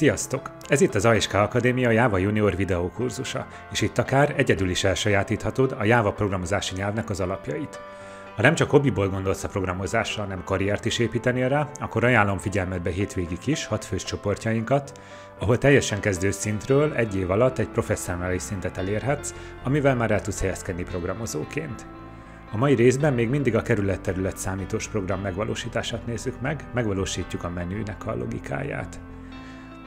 Sziasztok! Ez itt az ASK Akadémia Java Junior videókurzusa, és itt akár egyedül is elsajátíthatod a Java programozási nyelvnek az alapjait. Ha nem csak hobbiból gondolsz a programozásra, hanem karriert is építenél rá, akkor ajánlom figyelmedbe hétvégi kis, hatfős csoportjainkat, ahol teljesen kezdő szintről egy év alatt egy professzionális szintet elérhetsz, amivel már el tudsz helyezkedni programozóként. A mai részben még mindig a kerületterület számítós program megvalósítását nézzük meg, megvalósítjuk a menünek a logikáját.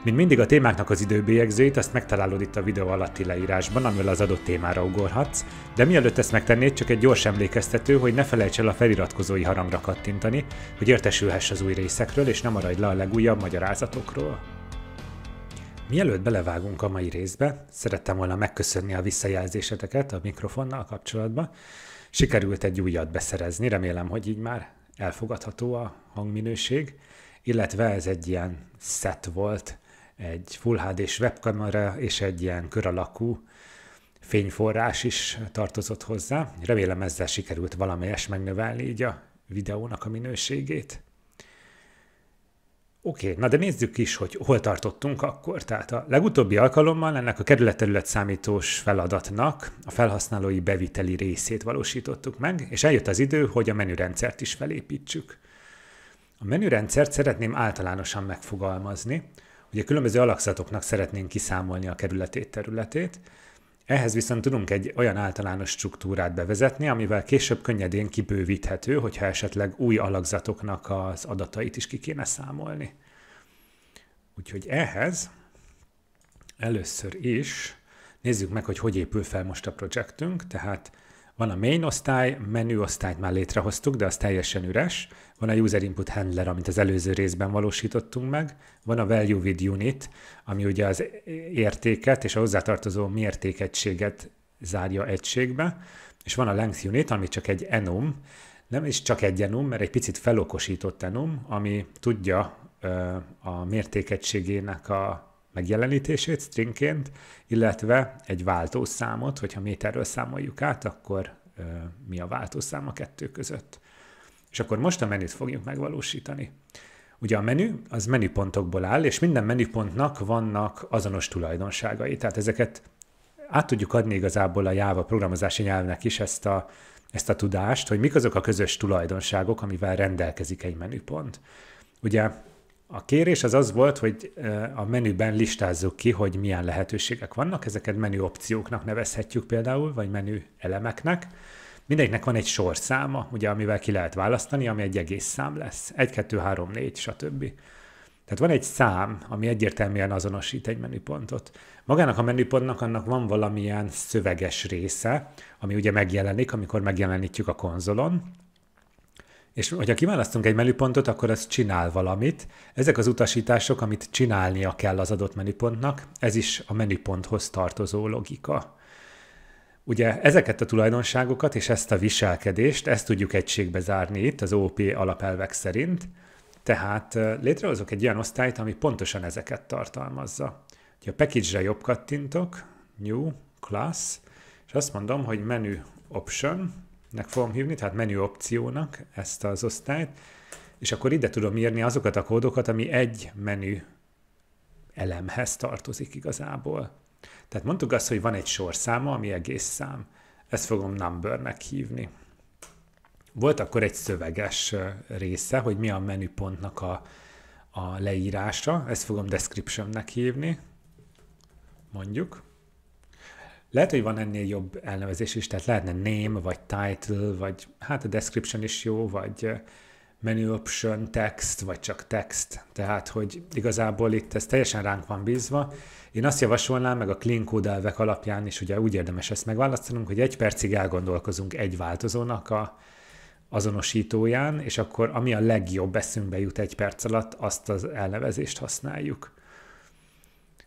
Mint mindig a témáknak az időbélyegzőit azt megtalálod itt a videó alatti leírásban, amivel az adott témára ugorhatsz, de mielőtt ezt megtennéd, csak egy gyors emlékeztető, hogy ne felejts el a feliratkozói harangra kattintani, hogy értesülhess az új részekről, és nem maradj le a legújabb magyarázatokról. Mielőtt belevágunk a mai részbe, szerettem volna megköszönni a visszajelzéseteket a mikrofonnal kapcsolatban. Sikerült egy újat beszerezni, remélem, hogy így már elfogadható a hangminőség, illetve ez egy ilyen set volt, egy Full hd webkamera és egy ilyen kör alakú fényforrás is tartozott hozzá. Remélem ezzel sikerült valamelyes megnövelni így a videónak a minőségét. Oké, okay, na de nézzük is, hogy hol tartottunk akkor. Tehát a legutóbbi alkalommal ennek a kerületterület számítós feladatnak a felhasználói beviteli részét valósítottuk meg, és eljött az idő, hogy a menürendszert is felépítsük. A menürendszert szeretném általánosan megfogalmazni, Ugye különböző alakzatoknak szeretnénk kiszámolni a kerületét területét, ehhez viszont tudunk egy olyan általános struktúrát bevezetni, amivel később könnyedén kibővíthető, hogyha esetleg új alakzatoknak az adatait is ki kéne számolni. Úgyhogy ehhez először is nézzük meg, hogy hogy épül fel most a projektünk, tehát van a main osztály, menü osztályt már létrehoztuk, de az teljesen üres. Van a user input handler, amit az előző részben valósítottunk meg. Van a value with unit, ami ugye az értéket és a hozzátartozó mértékegységet zárja egységbe. És van a length unit, ami csak egy enum, nem is csak egy enum, mert egy picit felokosított enum, ami tudja a mértékegységének a megjelenítését stringként, illetve egy váltószámot, hogyha méterről számoljuk át, akkor ö, mi a váltószám a kettő között. És akkor most a menüt fogjuk megvalósítani. Ugye a menü az menüpontokból áll, és minden menüpontnak vannak azonos tulajdonságai, tehát ezeket át tudjuk adni igazából a Java programozási nyelvnek is ezt a, ezt a tudást, hogy mik azok a közös tulajdonságok, amivel rendelkezik egy menüpont. Ugye a kérés az az volt, hogy a menüben listázzuk ki, hogy milyen lehetőségek vannak, ezeket menü opcióknak nevezhetjük például, vagy menü elemeknek. Mindegynek van egy sorszáma, ugye, amivel ki lehet választani, ami egy egész szám lesz. 1, 2, 3, 4, stb. Tehát van egy szám, ami egyértelműen azonosít egy menüpontot. Magának a menüpontnak annak van valamilyen szöveges része, ami ugye megjelenik, amikor megjelenítjük a konzolon, és hogyha kiválasztunk egy menüpontot, akkor az csinál valamit. Ezek az utasítások, amit csinálnia kell az adott menüpontnak, ez is a menüponthoz tartozó logika. Ugye ezeket a tulajdonságokat és ezt a viselkedést, ezt tudjuk egységbe zárni itt az OP alapelvek szerint, tehát létrehozok egy ilyen osztályt, ami pontosan ezeket tartalmazza. Ha a package-re jobb kattintok, new, class, és azt mondom, hogy menu option, nek fogom hívni, tehát menü opciónak ezt az osztályt, és akkor ide tudom írni azokat a kódokat, ami egy menü elemhez tartozik igazából. Tehát mondtuk azt, hogy van egy sorszáma, ami egész szám. Ezt fogom numbernek hívni. Volt akkor egy szöveges része, hogy mi a menüpontnak a, a leírása, ezt fogom descriptionnek hívni, mondjuk. Lehet, hogy van ennél jobb elnevezés is, tehát lehetne name, vagy title, vagy hát a description is jó, vagy menu option, text, vagy csak text. Tehát, hogy igazából itt ez teljesen ránk van bízva. Én azt javasolnám, meg a clean code elvek alapján is, ugye úgy érdemes ezt megválasztanunk, hogy egy percig elgondolkozunk egy változónak a azonosítóján, és akkor ami a legjobb eszünkbe jut egy perc alatt, azt az elnevezést használjuk.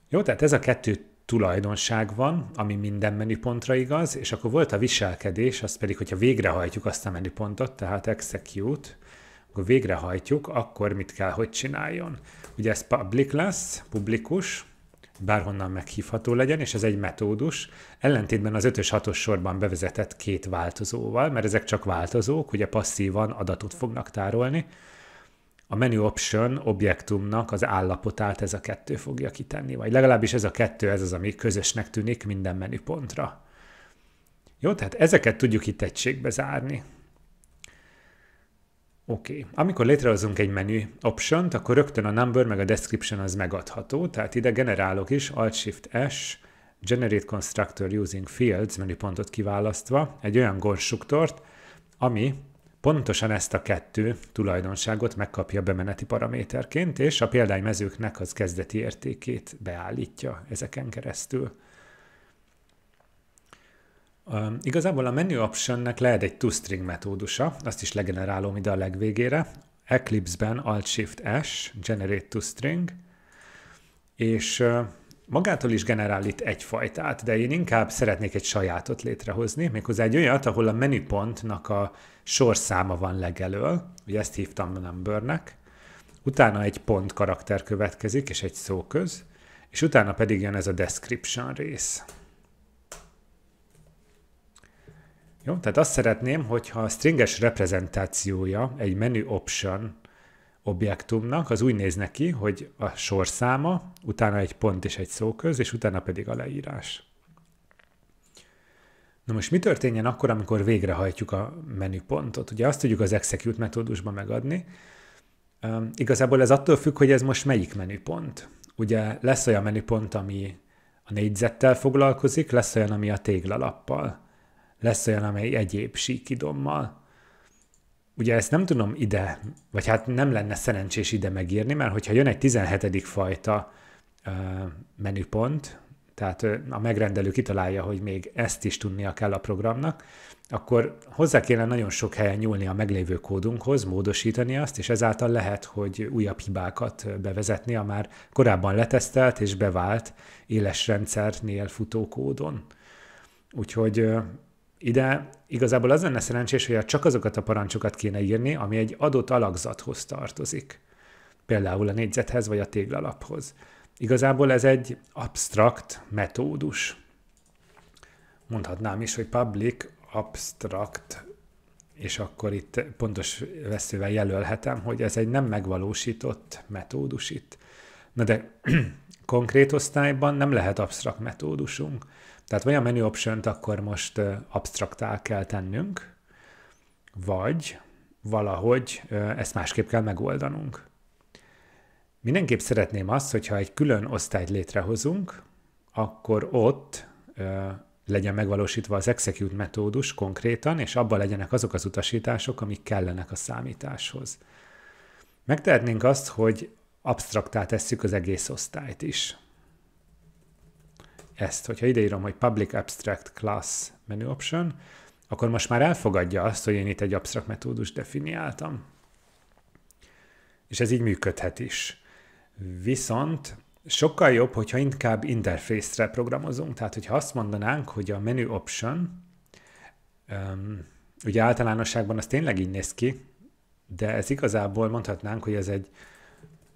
Jó, tehát ez a kettő tulajdonság van, ami minden menüpontra igaz, és akkor volt a viselkedés, az pedig, hogyha végrehajtjuk azt a menüpontot, tehát execute, akkor végrehajtjuk, akkor mit kell, hogy csináljon. Ugye ez public lesz, publikus, bárhonnan meghívható legyen, és ez egy metódus, ellentétben az 5-ös 6 sorban bevezetett két változóval, mert ezek csak változók, ugye passzívan adatot fognak tárolni, a menu option objektumnak az állapotát ez a kettő fogja kitenni, vagy legalábbis ez a kettő, ez az, ami közösnek tűnik minden menüpontra. Jó, tehát ezeket tudjuk itt egységbe zárni. Oké, okay. amikor létrehozunk egy menü option akkor rögtön a number meg a description az megadható, tehát ide generálok is, Alt-Shift-S, Generate Constructor Using Fields menüpontot kiválasztva, egy olyan konstruktort, ami Pontosan ezt a kettő tulajdonságot megkapja bemeneti paraméterként, és a példánymezőknek az kezdeti értékét beállítja ezeken keresztül. Uh, igazából a menu optionnek lehet egy toString metódusa, azt is legenerálom ide a legvégére. Eclipse-ben Alt-Shift-S, Generate toString, és uh, magától is generál itt egyfajtát, de én inkább szeretnék egy sajátot létrehozni, méghozzá egy olyat, ahol a menüpontnak a sorszáma van legelől, ugye ezt hívtam numbernek, utána egy pont karakter következik, és egy szóköz, és utána pedig jön ez a description rész. Jó, tehát azt szeretném, hogyha a stringes reprezentációja egy menü option objektumnak, az úgy néz neki, hogy a sorszáma, utána egy pont és egy szóköz, és utána pedig a leírás. Na most mi történjen akkor, amikor végrehajtjuk a menüpontot? Ugye azt tudjuk az execute metódusban megadni. Üm, igazából ez attól függ, hogy ez most melyik menüpont. Ugye lesz olyan menüpont, ami a négyzettel foglalkozik, lesz olyan, ami a téglalappal, lesz olyan, amely egyéb síkidommal. Ugye ezt nem tudom ide, vagy hát nem lenne szerencsés ide megírni, mert hogyha jön egy 17. fajta uh, menüpont, tehát a megrendelő kitalálja, hogy még ezt is tudnia kell a programnak, akkor hozzá kéne nagyon sok helyen nyúlni a meglévő kódunkhoz, módosítani azt, és ezáltal lehet, hogy újabb hibákat bevezetni a már korábban letesztelt és bevált éles rendszernél futó kódon. Úgyhogy ide igazából az lenne szerencsés, hogy csak azokat a parancsokat kéne írni, ami egy adott alakzathoz tartozik. Például a négyzethez vagy a téglalaphoz. Igazából ez egy abstrakt metódus. Mondhatnám is, hogy public abstract, és akkor itt pontos veszővel jelölhetem, hogy ez egy nem megvalósított metódus itt. Na de konkrét osztályban nem lehet abstrakt metódusunk. Tehát vagy a menu option akkor most abstraktál kell tennünk, vagy valahogy ezt másképp kell megoldanunk. Mindenképp szeretném azt, hogyha egy külön osztályt létrehozunk, akkor ott ö, legyen megvalósítva az execute metódus konkrétan, és abban legyenek azok az utasítások, amik kellenek a számításhoz. Megtehetnénk azt, hogy absztraktá tesszük az egész osztályt is. Ezt, hogyha ideírom, hogy Public Abstract Class Menu Option, akkor most már elfogadja azt, hogy én itt egy absztrakt metódust definiáltam. És ez így működhet is. Viszont sokkal jobb, hogyha inkább interfészre programozunk, tehát hogyha azt mondanánk, hogy a menu option, um, ugye általánosságban az tényleg így néz ki, de ez igazából mondhatnánk, hogy ez egy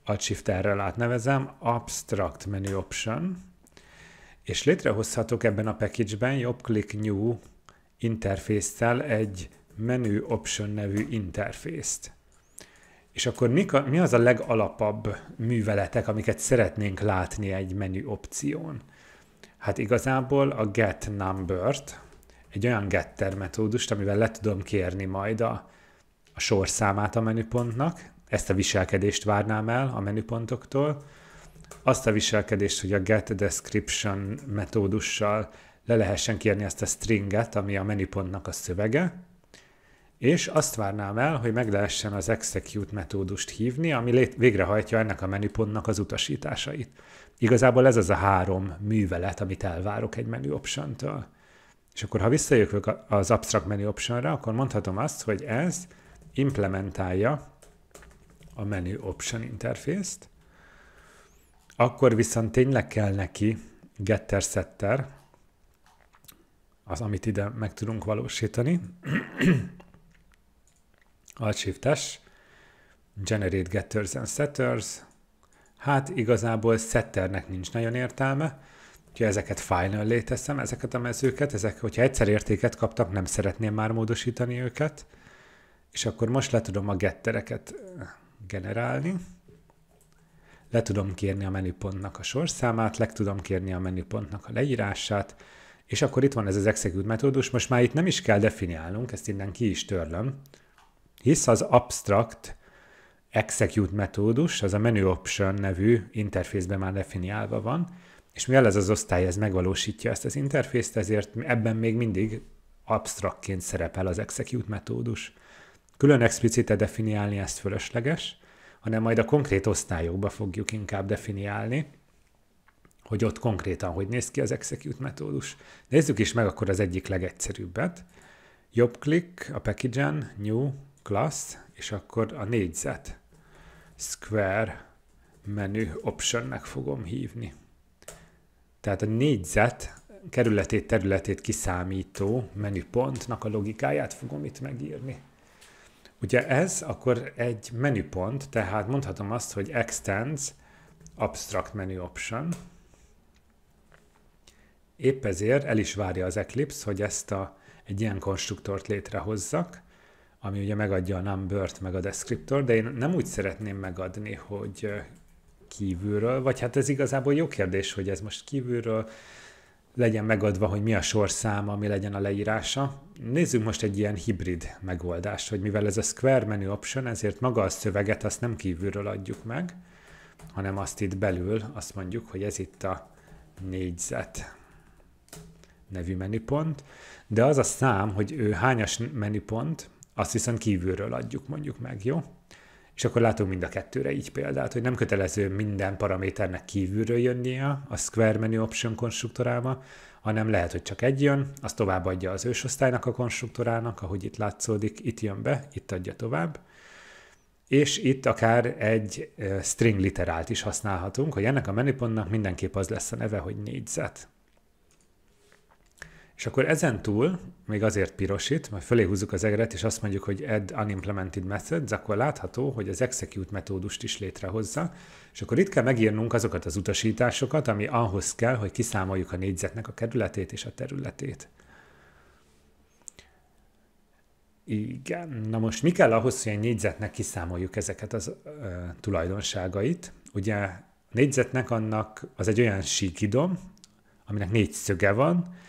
Alt-Shift-errel átnevezem, Abstract Menu Option, és létrehozhatok ebben a package-ben jobb-click New interfésztel egy Menu Option nevű interfészt. És akkor mi, mi az a legalapabb műveletek, amiket szeretnénk látni egy menü opción? Hát igazából a get number-t, egy olyan getter metódust, amivel le tudom kérni majd a, a sorszámát a menüpontnak, ezt a viselkedést várnám el a menüpontoktól, azt a viselkedést, hogy a get description metódussal le lehessen kérni ezt a stringet, ami a menüpontnak a szövege, és azt várnám el, hogy meg lehessen az execute metódust hívni, ami lét, végrehajtja ennek a menüpontnak az utasításait. Igazából ez az a három művelet, amit elvárok egy menü option -től. És akkor, ha visszajövök az abstract menü option akkor mondhatom azt, hogy ez implementálja a menü option interfészt, akkor viszont tényleg kell neki getter setter, az, amit ide meg tudunk valósítani, Alt-Shift-S, Generate Getters and Setters. Hát igazából setternek nincs nagyon értelme, Úgyhogy ezeket fájnöllé léteszem, ezeket a mezőket, ezek, hogyha egyszer értéket kaptak, nem szeretném már módosítani őket, és akkor most le tudom a gettereket generálni, le tudom kérni a menüpontnak a sorszámát, le tudom kérni a menüpontnak a leírását, és akkor itt van ez az execute metódus, most már itt nem is kell definiálnunk, ezt innen ki is törlöm, hisz az abstract execute metódus, az a menu option nevű interfészben már definiálva van, és mivel ez az osztály ez megvalósítja ezt az interfészt, ezért ebben még mindig abstraktként szerepel az execute metódus. Külön explicite definiálni ezt fölösleges, hanem majd a konkrét osztályokba fogjuk inkább definiálni, hogy ott konkrétan hogy néz ki az execute metódus. Nézzük is meg akkor az egyik legegyszerűbbet. Jobb klik a package-en, new, class, és akkor a négyzet square menü optionnek fogom hívni. Tehát a négyzet kerületét, területét kiszámító menüpontnak a logikáját fogom itt megírni. Ugye ez akkor egy menüpont, tehát mondhatom azt, hogy extends abstract menu option. Épp ezért el is várja az Eclipse, hogy ezt a, egy ilyen konstruktort létrehozzak, ami ugye megadja a numbert, meg a descriptor, de én nem úgy szeretném megadni, hogy kívülről, vagy hát ez igazából jó kérdés, hogy ez most kívülről legyen megadva, hogy mi a sorszáma, mi legyen a leírása. Nézzük most egy ilyen hibrid megoldást, hogy mivel ez a square menu option, ezért maga a szöveget azt nem kívülről adjuk meg, hanem azt itt belül azt mondjuk, hogy ez itt a négyzet nevű menüpont, de az a szám, hogy ő hányas menüpont, azt viszont kívülről adjuk mondjuk meg, jó? És akkor látunk mind a kettőre így példát, hogy nem kötelező minden paraméternek kívülről jönnie a Square Menu Option konstruktorába, hanem lehet, hogy csak egy jön, tovább továbbadja az ősosztálynak a konstruktorának, ahogy itt látszódik, itt jön be, itt adja tovább, és itt akár egy eh, string literált is használhatunk, hogy ennek a menüpontnak mindenképp az lesz a neve, hogy négyzet. És akkor ezen túl még azért pirosít, mert fölé húzzuk az egeret, és azt mondjuk, hogy add unimplemented methods, akkor látható, hogy az execute metódust is létrehozza, és akkor itt kell megírnunk azokat az utasításokat, ami ahhoz kell, hogy kiszámoljuk a négyzetnek a kerületét és a területét. Igen, na most mi kell ahhoz, hogy a négyzetnek kiszámoljuk ezeket az ö, tulajdonságait? Ugye négyzetnek annak az egy olyan síkidom, aminek négy szöge van,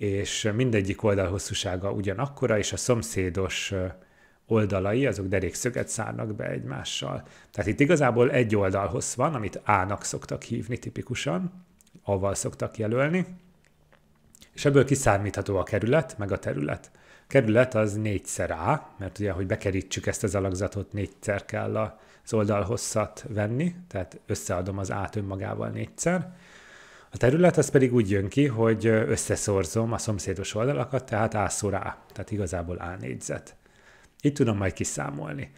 és mindegyik oldal hosszúsága ugyanakkora, és a szomszédos oldalai, azok derékszöget szárnak be egymással. Tehát itt igazából egy oldal hossz van, amit A-nak szoktak hívni tipikusan, avval szoktak jelölni, és ebből kiszármítható a kerület, meg a terület. A kerület az négyszer A, mert ugye, hogy bekerítsük ezt az alakzatot, négyszer kell az oldalhosszat venni, tehát összeadom az A-t önmagával négyszer, a terület az pedig úgy jön ki, hogy összeszorzom a szomszédos oldalakat, tehát ászor A, tehát igazából A négyzet. Itt tudom majd kiszámolni.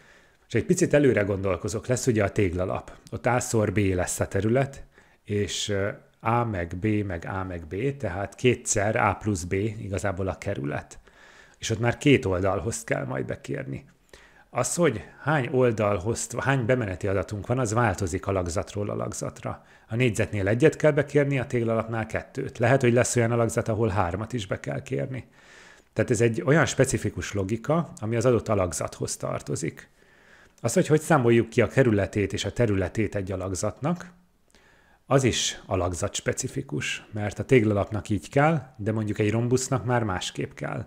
És egy picit előre gondolkozok, lesz ugye a téglalap. Ott ászor B lesz a terület, és A meg B meg A meg B, tehát kétszer A plusz B igazából a kerület. És ott már két oldalhoz kell majd bekérni. Az, hogy hány oldal hozt, hány bemeneti adatunk van, az változik alakzatról alakzatra. A négyzetnél egyet kell bekérni, a téglalapnál kettőt. Lehet, hogy lesz olyan alakzat, ahol hármat is be kell kérni. Tehát ez egy olyan specifikus logika, ami az adott alakzathoz tartozik. Az, hogy hogy számoljuk ki a kerületét és a területét egy alakzatnak, az is specifikus, mert a téglalapnak így kell, de mondjuk egy rombusznak már másképp kell.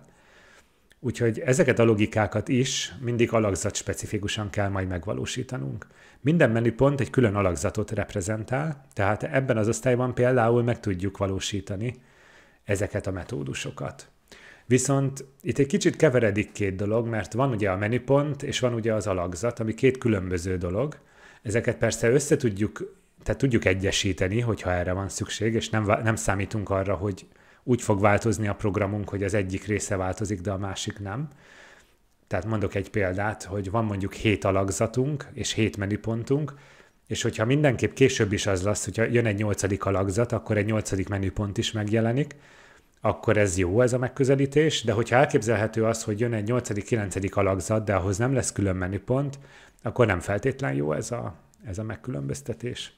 Úgyhogy ezeket a logikákat is mindig alakzat specifikusan kell majd megvalósítanunk. Minden menüpont egy külön alakzatot reprezentál, tehát ebben az osztályban például meg tudjuk valósítani ezeket a metódusokat. Viszont itt egy kicsit keveredik két dolog, mert van ugye a menüpont, és van ugye az alakzat, ami két különböző dolog. Ezeket persze össze tudjuk, tehát tudjuk egyesíteni, hogyha erre van szükség, és nem, nem számítunk arra, hogy úgy fog változni a programunk, hogy az egyik része változik, de a másik nem. Tehát mondok egy példát, hogy van mondjuk hét alakzatunk és hét menüpontunk, és hogyha mindenképp később is az lesz, hogyha jön egy nyolcadik alakzat, akkor egy nyolcadik menüpont is megjelenik, akkor ez jó ez a megközelítés, de hogyha elképzelhető az, hogy jön egy nyolcadik kilencedik alakzat, de ahhoz nem lesz külön menüpont, akkor nem feltétlen jó ez a, ez a megkülönböztetés.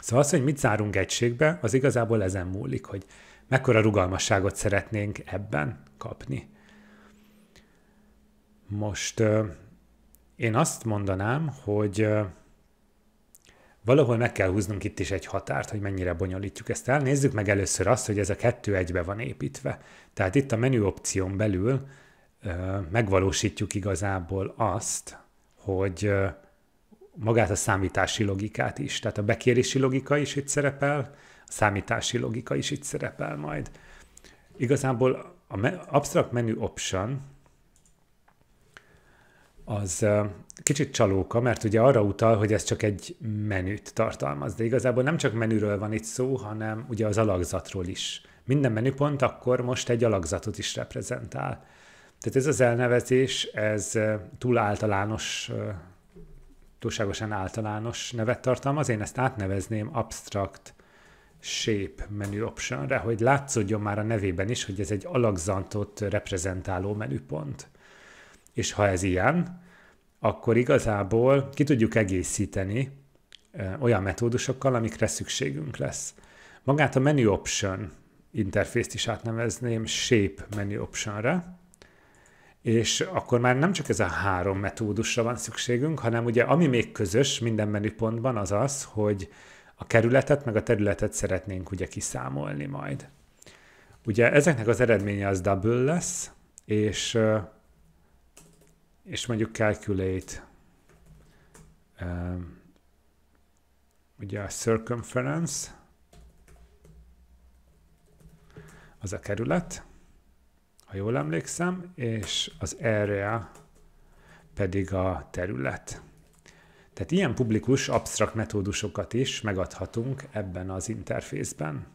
Szóval az, hogy mit zárunk egységbe, az igazából ezen múlik, hogy mekkora rugalmasságot szeretnénk ebben kapni. Most én azt mondanám, hogy valahol meg kell húznunk itt is egy határt, hogy mennyire bonyolítjuk ezt el. Nézzük meg először azt, hogy ez a kettő egybe van építve. Tehát itt a menü opción belül megvalósítjuk igazából azt, hogy magát a számítási logikát is. Tehát a bekérési logika is itt szerepel, számítási logika is itt szerepel majd. Igazából a me- abstract menu option az kicsit csalóka, mert ugye arra utal, hogy ez csak egy menüt tartalmaz, de igazából nem csak menüről van itt szó, hanem ugye az alakzatról is. Minden menüpont akkor most egy alakzatot is reprezentál. Tehát ez az elnevezés, ez túl általános, túlságosan általános nevet tartalmaz, én ezt átnevezném abstract shape menü optionra, hogy látszódjon már a nevében is, hogy ez egy alakzantot reprezentáló menüpont. És ha ez ilyen, akkor igazából ki tudjuk egészíteni eh, olyan metódusokkal, amikre szükségünk lesz. Magát a menu option interfészt is átnevezném shape menu optionra, és akkor már nem csak ez a három metódusra van szükségünk, hanem ugye ami még közös minden menüpontban az az, hogy a kerületet, meg a területet szeretnénk ugye kiszámolni majd. Ugye ezeknek az eredménye az double lesz, és, és mondjuk calculate ugye a circumference, az a kerület, ha jól emlékszem, és az area pedig a terület. Tehát ilyen publikus, absztrakt metódusokat is megadhatunk ebben az interfészben.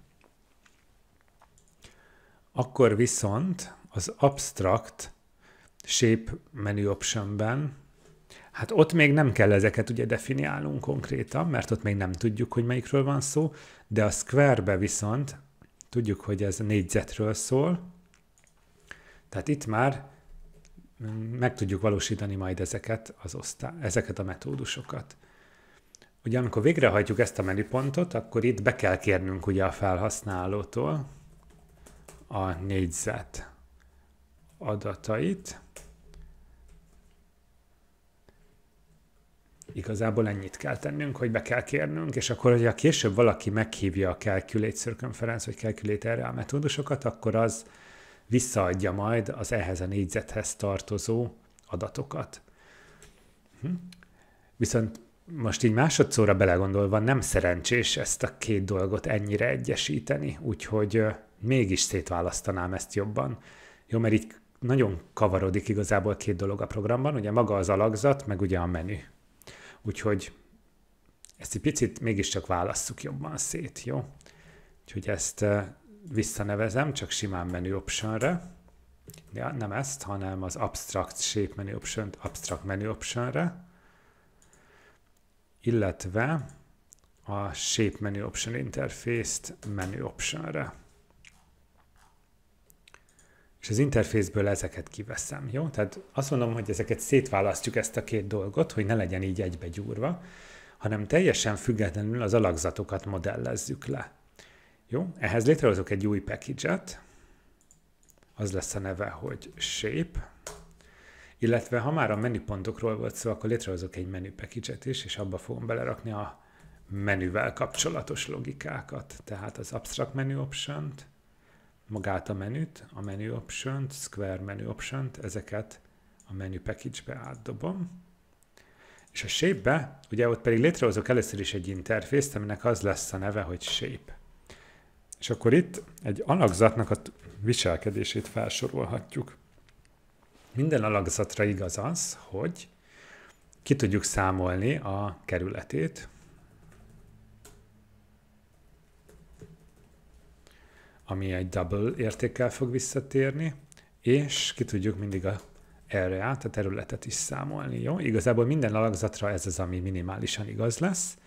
Akkor viszont az abstract shape menu optionben, hát ott még nem kell ezeket ugye definiálnunk konkrétan, mert ott még nem tudjuk, hogy melyikről van szó, de a square-be viszont tudjuk, hogy ez négyzetről szól, tehát itt már meg tudjuk valósítani majd ezeket, az osztá- ezeket a metódusokat. Ugye amikor végrehajtjuk ezt a menüpontot, akkor itt be kell kérnünk ugye a felhasználótól a négyzet adatait. Igazából ennyit kell tennünk, hogy be kell kérnünk, és akkor, hogyha később valaki meghívja a Calculate Circumference, vagy Calculate erre a metódusokat, akkor az visszaadja majd az ehhez a négyzethez tartozó adatokat. Hm? Viszont most így másodszorra belegondolva nem szerencsés ezt a két dolgot ennyire egyesíteni, úgyhogy mégis szétválasztanám ezt jobban. Jó, mert így nagyon kavarodik igazából két dolog a programban, ugye maga az alakzat, meg ugye a menü. Úgyhogy ezt egy picit mégiscsak válasszuk jobban szét, jó? Úgyhogy ezt visszanevezem, csak simán menü optionra. ja, nem ezt, hanem az abstract shape menü option abstract menü optionra. illetve a shape menü option interface-t menü optionra. És az interfészből ezeket kiveszem, jó? Tehát azt mondom, hogy ezeket szétválasztjuk ezt a két dolgot, hogy ne legyen így egybe gyúrva, hanem teljesen függetlenül az alakzatokat modellezzük le. Jó, ehhez létrehozok egy új package-et, az lesz a neve, hogy shape, illetve ha már a menüpontokról volt szó, akkor létrehozok egy menü package is, és abba fogom belerakni a menüvel kapcsolatos logikákat, tehát az abstract menu option magát a menüt, a menü option square menu option ezeket a menü package-be átdobom. És a shape-be, ugye ott pedig létrehozok először is egy interfészt, aminek az lesz a neve, hogy shape. És akkor itt egy alakzatnak a viselkedését felsorolhatjuk. Minden alakzatra igaz az, hogy ki tudjuk számolni a kerületét, ami egy double értékkel fog visszatérni, és ki tudjuk mindig a area, át a területet is számolni, jó? Igazából minden alakzatra ez az, ami minimálisan igaz lesz,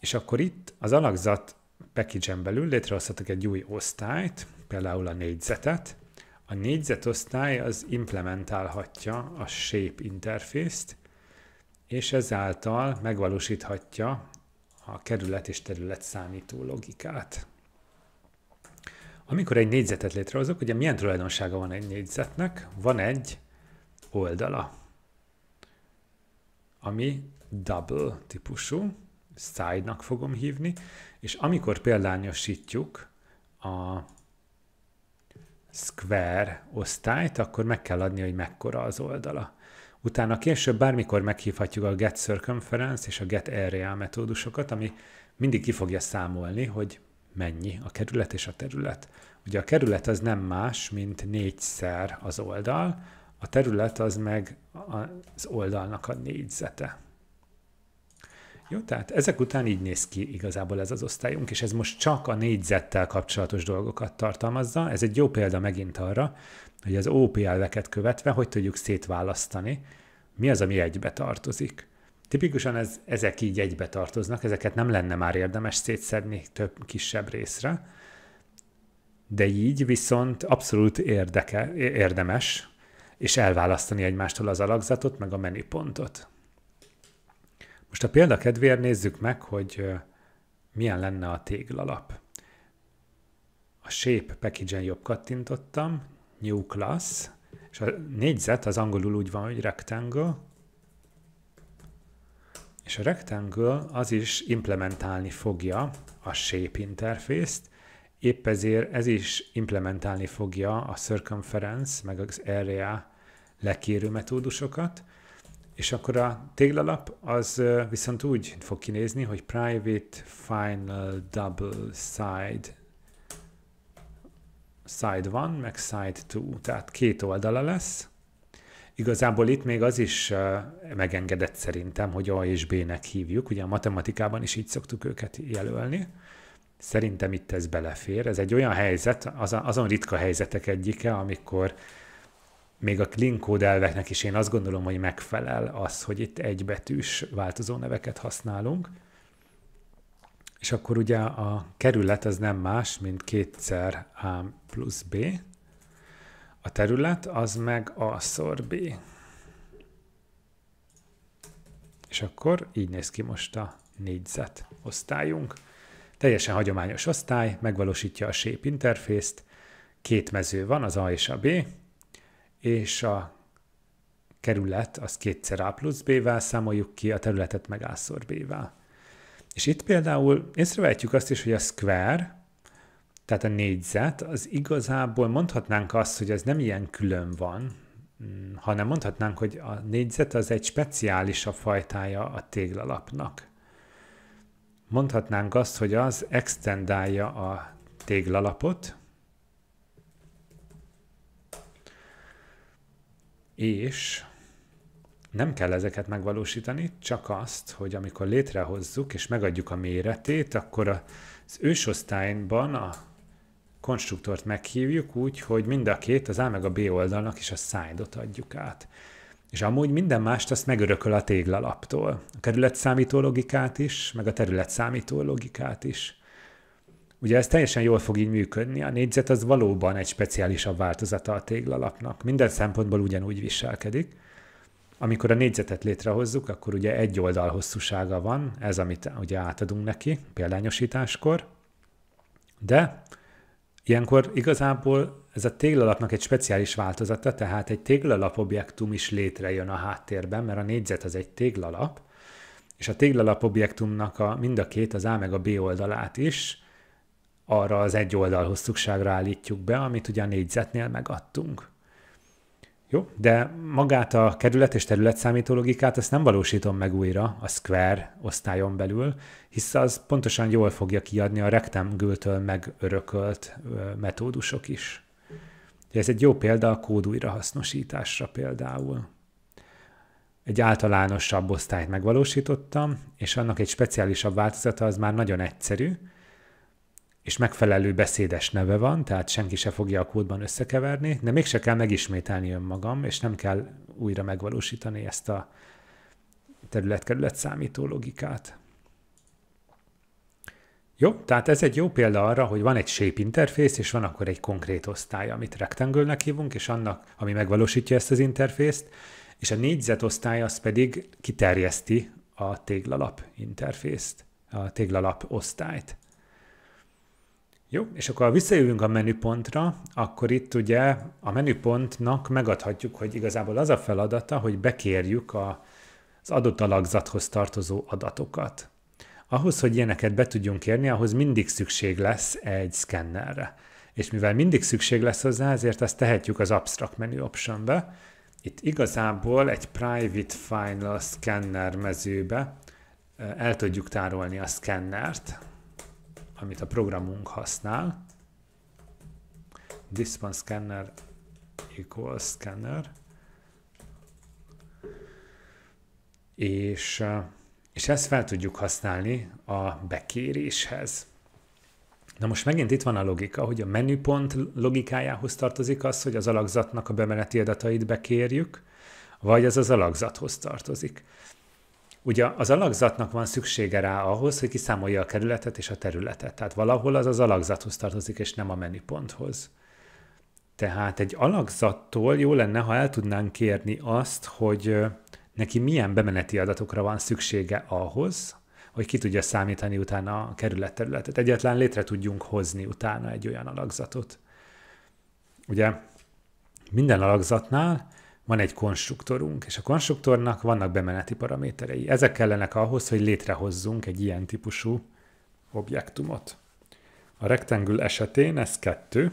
és akkor itt az alakzat package-en belül létrehozhatok egy új osztályt, például a négyzetet. A négyzet osztály az implementálhatja a shape interfészt, és ezáltal megvalósíthatja a kerület és terület számító logikát. Amikor egy négyzetet létrehozok, ugye milyen tulajdonsága van egy négyzetnek? Van egy oldala, ami double típusú, side-nak fogom hívni, és amikor példányosítjuk a square osztályt, akkor meg kell adni, hogy mekkora az oldala. Utána később bármikor meghívhatjuk a get circumference és a get area metódusokat, ami mindig ki fogja számolni, hogy mennyi a kerület és a terület. Ugye a kerület az nem más, mint négyszer az oldal, a terület az meg az oldalnak a négyzete. Jó, tehát ezek után így néz ki igazából ez az osztályunk, és ez most csak a négyzettel kapcsolatos dolgokat tartalmazza. Ez egy jó példa megint arra, hogy az OP elveket követve hogy tudjuk szétválasztani, mi az, ami egybe tartozik. Tipikusan ez, ezek így egybe tartoznak, ezeket nem lenne már érdemes szétszedni több kisebb részre, de így viszont abszolút érdeke, érdemes, és elválasztani egymástól az alakzatot, meg a menüpontot. Most a példa kedvéért nézzük meg, hogy milyen lenne a téglalap. A Shape package-en jobb kattintottam, New Class, és a négyzet az angolul úgy van, hogy Rectangle, és a Rectangle az is implementálni fogja a Shape interfészt, épp ezért ez is implementálni fogja a Circumference, meg az Area lekérő metódusokat, és akkor a téglalap az viszont úgy fog kinézni, hogy Private Final Double Side Side one meg Side two, tehát két oldala lesz. Igazából itt még az is megengedett szerintem, hogy A és B-nek hívjuk, ugye a matematikában is így szoktuk őket jelölni. Szerintem itt ez belefér. Ez egy olyan helyzet, az, azon ritka helyzetek egyike, amikor még a clean code elveknek is én azt gondolom, hogy megfelel az, hogy itt egybetűs változó neveket használunk. És akkor ugye a kerület az nem más, mint kétszer A plusz B, a terület az meg A szor B. És akkor így néz ki most a négyzet osztályunk. Teljesen hagyományos osztály, megvalósítja a shape interfészt, két mező van, az A és a B, és a kerület az kétszer A plusz B-vel, számoljuk ki a területet meg A-szor B-vel. És itt például észrevehetjük azt is, hogy a square, tehát a négyzet, az igazából mondhatnánk azt, hogy ez nem ilyen külön van, mm, hanem mondhatnánk, hogy a négyzet az egy speciálisabb fajtája a téglalapnak. Mondhatnánk azt, hogy az extendálja a téglalapot, és nem kell ezeket megvalósítani, csak azt, hogy amikor létrehozzuk és megadjuk a méretét, akkor az ősosztályban a konstruktort meghívjuk úgy, hogy mind a két, az A meg a B oldalnak is a side adjuk át. És amúgy minden mást azt megörököl a téglalaptól. A számító logikát is, meg a számító logikát is. Ugye ez teljesen jól fog így működni. A négyzet az valóban egy speciálisabb változata a téglalapnak. Minden szempontból ugyanúgy viselkedik. Amikor a négyzetet létrehozzuk, akkor ugye egy oldal hosszúsága van, ez, amit ugye átadunk neki példányosításkor, de ilyenkor igazából ez a téglalapnak egy speciális változata, tehát egy téglalap objektum is létrejön a háttérben, mert a négyzet az egy téglalap, és a téglalap objektumnak a, mind a két, az A meg a B oldalát is arra az egy oldal hosszúságra állítjuk be, amit ugye a négyzetnél megadtunk. Jó, de magát a kerület és terület számítólogikát azt nem valósítom meg újra a square osztályon belül, hisz az pontosan jól fogja kiadni a rectangle-től megörökölt metódusok is. Ez egy jó példa a kód újrahasznosításra például. Egy általánosabb osztályt megvalósítottam, és annak egy speciálisabb változata az már nagyon egyszerű, és megfelelő beszédes neve van, tehát senki se fogja a kódban összekeverni, de mégse kell megismételni önmagam, és nem kell újra megvalósítani ezt a terület-kerület számító logikát. Jó, tehát ez egy jó példa arra, hogy van egy shape interfész, és van akkor egy konkrét osztály, amit rectangle-nek hívunk, és annak, ami megvalósítja ezt az interfészt, és a négyzet osztály az pedig kiterjeszti a téglalap interfészt, a téglalap osztályt. Jó, és akkor ha visszajövünk a menüpontra, akkor itt ugye a menüpontnak megadhatjuk, hogy igazából az a feladata, hogy bekérjük a, az adott alakzathoz tartozó adatokat. Ahhoz, hogy ilyeneket be tudjunk kérni, ahhoz mindig szükség lesz egy szkennerre. És mivel mindig szükség lesz hozzá, ezért ezt tehetjük az Abstract option -be. Itt igazából egy Private Final Scanner mezőbe el tudjuk tárolni a szkennert, amit a programunk használ. one scanner equals scanner. És, és ezt fel tudjuk használni a bekéréshez. Na most megint itt van a logika, hogy a menüpont logikájához tartozik az, hogy az alakzatnak a bemeneti adatait bekérjük, vagy ez az alakzathoz tartozik. Ugye az alakzatnak van szüksége rá ahhoz, hogy kiszámolja a kerületet és a területet. Tehát valahol az az alakzathoz tartozik, és nem a menüponthoz. Tehát egy alakzattól jó lenne, ha el tudnánk kérni azt, hogy neki milyen bemeneti adatokra van szüksége ahhoz, hogy ki tudja számítani utána a kerület területet. Egyetlen létre tudjunk hozni utána egy olyan alakzatot. Ugye minden alakzatnál van egy konstruktorunk, és a konstruktornak vannak bemeneti paraméterei. Ezek kellenek ahhoz, hogy létrehozzunk egy ilyen típusú objektumot. A rektangül esetén ez kettő,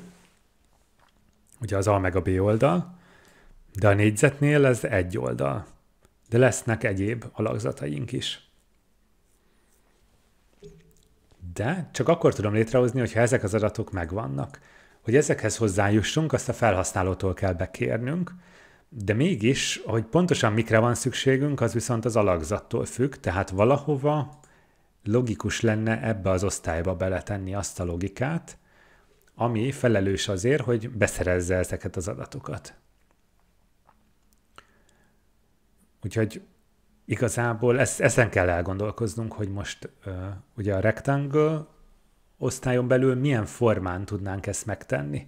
ugye az A meg a B oldal, de a négyzetnél ez egy oldal. De lesznek egyéb alakzataink is. De csak akkor tudom létrehozni, hogyha ezek az adatok megvannak. Hogy ezekhez hozzájussunk, azt a felhasználótól kell bekérnünk, de mégis, hogy pontosan mikre van szükségünk, az viszont az alakzattól függ, tehát valahova logikus lenne ebbe az osztályba beletenni azt a logikát, ami felelős azért, hogy beszerezze ezeket az adatokat. Úgyhogy igazából ezt, ezen kell elgondolkoznunk, hogy most uh, ugye a rectangle osztályon belül milyen formán tudnánk ezt megtenni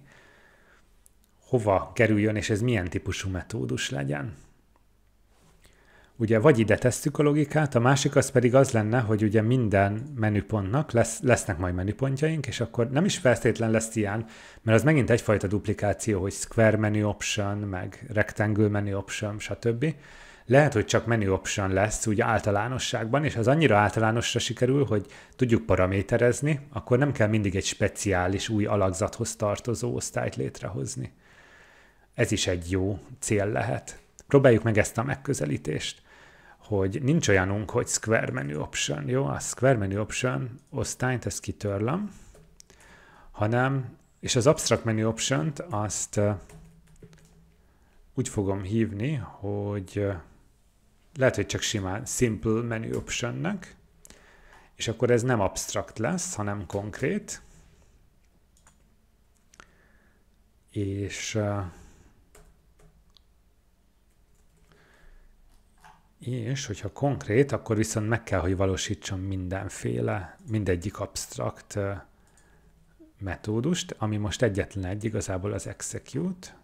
hova kerüljön, és ez milyen típusú metódus legyen. Ugye vagy ide tesszük a logikát, a másik az pedig az lenne, hogy ugye minden menüpontnak lesz, lesznek majd menüpontjaink, és akkor nem is feltétlen lesz ilyen, mert az megint egyfajta duplikáció, hogy square menu option, meg rectangle menu option, stb. Lehet, hogy csak menu option lesz úgy általánosságban, és az annyira általánosra sikerül, hogy tudjuk paraméterezni, akkor nem kell mindig egy speciális új alakzathoz tartozó osztályt létrehozni ez is egy jó cél lehet. Próbáljuk meg ezt a megközelítést, hogy nincs olyanunk, hogy Square Menu Option, jó? A Square Menu Option osztályt ezt kitörlöm, hanem, és az Abstract Menu option azt úgy fogom hívni, hogy lehet, hogy csak simán Simple Menu Optionnek, és akkor ez nem abstrakt lesz, hanem konkrét, és és hogyha konkrét, akkor viszont meg kell, hogy valósítson mindenféle, mindegyik abstrakt metódust, ami most egyetlen egy igazából az execute,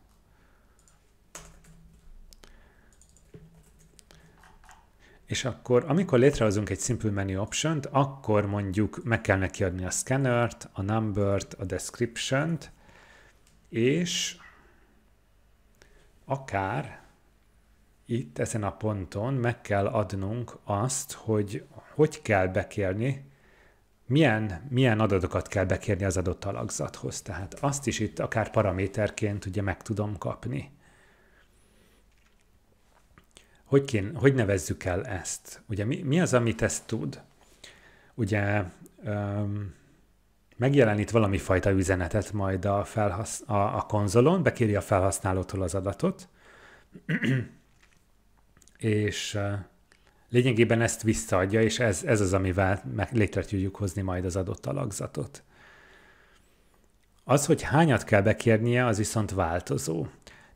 és akkor amikor létrehozunk egy simple menu option akkor mondjuk meg kell neki adni a scanner-t, a number-t, a description-t, és akár itt ezen a ponton meg kell adnunk azt, hogy hogy kell bekérni, milyen, milyen adatokat kell bekérni az adott alakzathoz. Tehát azt is itt akár paraméterként ugye meg tudom kapni. Hogy, kéne, hogy nevezzük el ezt? Ugye mi, mi az, amit ezt tud? Ugye öm, megjelenít valami fajta üzenetet majd a, felhasz, a, a konzolon, bekéri a felhasználótól az adatot, és lényegében ezt visszaadja, és ez, ez az, amivel meg létre tudjuk hozni majd az adott alakzatot. Az, hogy hányat kell bekérnie, az viszont változó.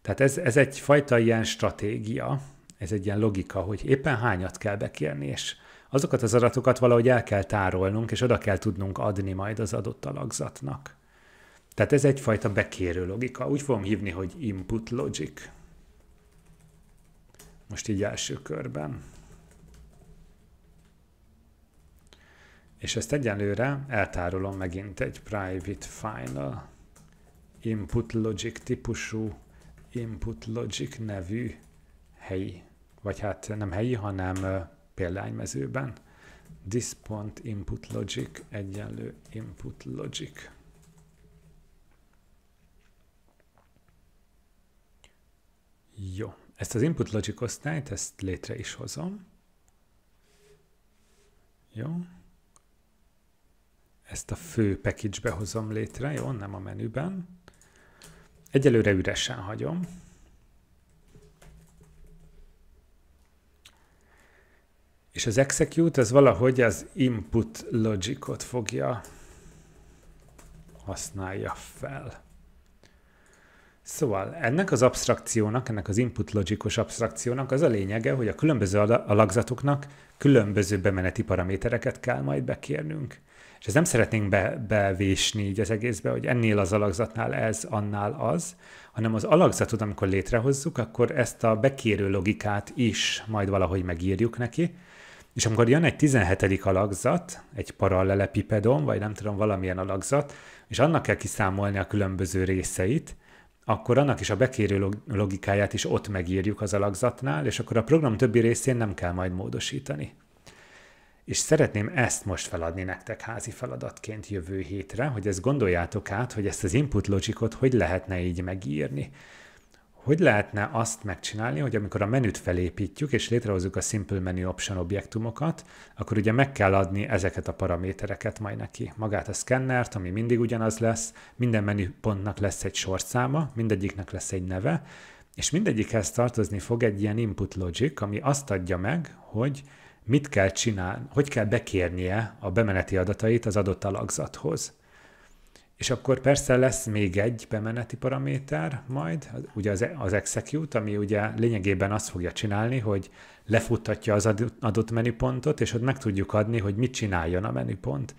Tehát ez, ez egyfajta ilyen stratégia, ez egy ilyen logika, hogy éppen hányat kell bekérni, és azokat az adatokat valahogy el kell tárolnunk, és oda kell tudnunk adni majd az adott alakzatnak. Tehát ez egyfajta bekérő logika. Úgy fogom hívni, hogy input logic. Most így első körben. És ezt egyenlőre eltárolom megint egy private final input logic típusú input logic nevű helyi, vagy hát nem helyi, hanem példánymezőben. This.inputLogic egyenlő input logic. Jó. Ezt az input logic osztályt, ezt létre is hozom. Jó. Ezt a fő package-be hozom létre, jó, nem a menüben. Egyelőre üresen hagyom. És az execute az valahogy az input logicot fogja használja fel. Szóval ennek az abstrakciónak, ennek az input logikos abstrakciónak az a lényege, hogy a különböző alakzatoknak különböző bemeneti paramétereket kell majd bekérnünk. És ezt nem szeretnénk be, bevésni így az egészbe, hogy ennél az alakzatnál ez, annál az, hanem az alakzatot, amikor létrehozzuk, akkor ezt a bekérő logikát is majd valahogy megírjuk neki, és amikor jön egy 17. alakzat, egy parallelepipedon, vagy nem tudom, valamilyen alakzat, és annak kell kiszámolni a különböző részeit, akkor annak is a bekérő logikáját is ott megírjuk az alakzatnál, és akkor a program többi részén nem kell majd módosítani. És szeretném ezt most feladni nektek házi feladatként jövő hétre, hogy ezt gondoljátok át, hogy ezt az input logikot hogy lehetne így megírni hogy lehetne azt megcsinálni, hogy amikor a menüt felépítjük, és létrehozzuk a Simple Menu Option objektumokat, akkor ugye meg kell adni ezeket a paramétereket majd neki. Magát a szkennert, ami mindig ugyanaz lesz, minden menüpontnak lesz egy sorszáma, mindegyiknek lesz egy neve, és mindegyikhez tartozni fog egy ilyen input logic, ami azt adja meg, hogy mit kell csinálni, hogy kell bekérnie a bemeneti adatait az adott alakzathoz. És akkor persze lesz még egy bemeneti paraméter majd, ugye az, e- az execute, ami ugye lényegében azt fogja csinálni, hogy lefuttatja az adott menüpontot, és ott meg tudjuk adni, hogy mit csináljon a menüpont.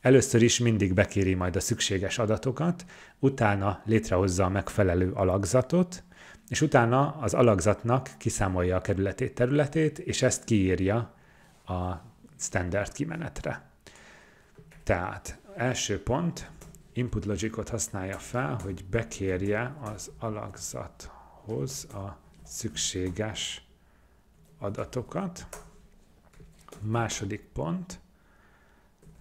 Először is mindig bekéri majd a szükséges adatokat, utána létrehozza a megfelelő alakzatot, és utána az alakzatnak kiszámolja a kerületét, területét, és ezt kiírja a standard kimenetre. Tehát első pont, input logicot használja fel, hogy bekérje az alakzathoz a szükséges adatokat. Második pont,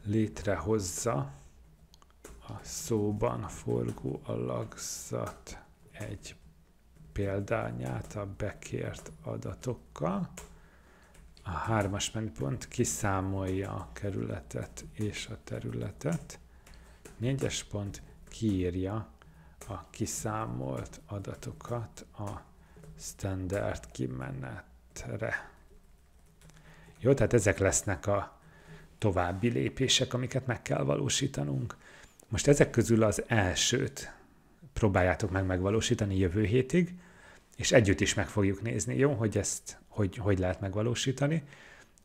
létrehozza a szóban forgó alakzat egy példányát a bekért adatokkal. A hármas menüpont kiszámolja a kerületet és a területet négyes pont kiírja a kiszámolt adatokat a standard kimenetre. Jó, tehát ezek lesznek a további lépések, amiket meg kell valósítanunk. Most ezek közül az elsőt próbáljátok meg megvalósítani jövő hétig, és együtt is meg fogjuk nézni, jó, hogy ezt hogy, hogy lehet megvalósítani,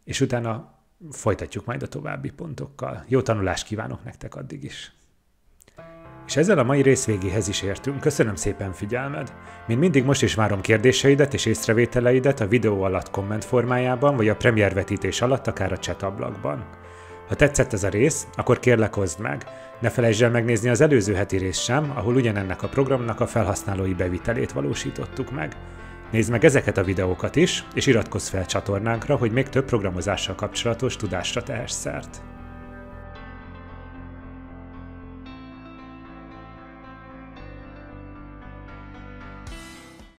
és utána folytatjuk majd a további pontokkal. Jó tanulást kívánok nektek addig is! És ezzel a mai rész végéhez is értünk, köszönöm szépen figyelmed! Mint mindig most is várom kérdéseidet és észrevételeidet a videó alatt komment formájában, vagy a vetítés alatt, akár a chat ablakban. Ha tetszett ez a rész, akkor kérlek hozd meg. Ne felejtsd el megnézni az előző heti rész sem, ahol ugyanennek a programnak a felhasználói bevitelét valósítottuk meg. Nézd meg ezeket a videókat is, és iratkozz fel csatornánkra, hogy még több programozással kapcsolatos tudásra tehess szert.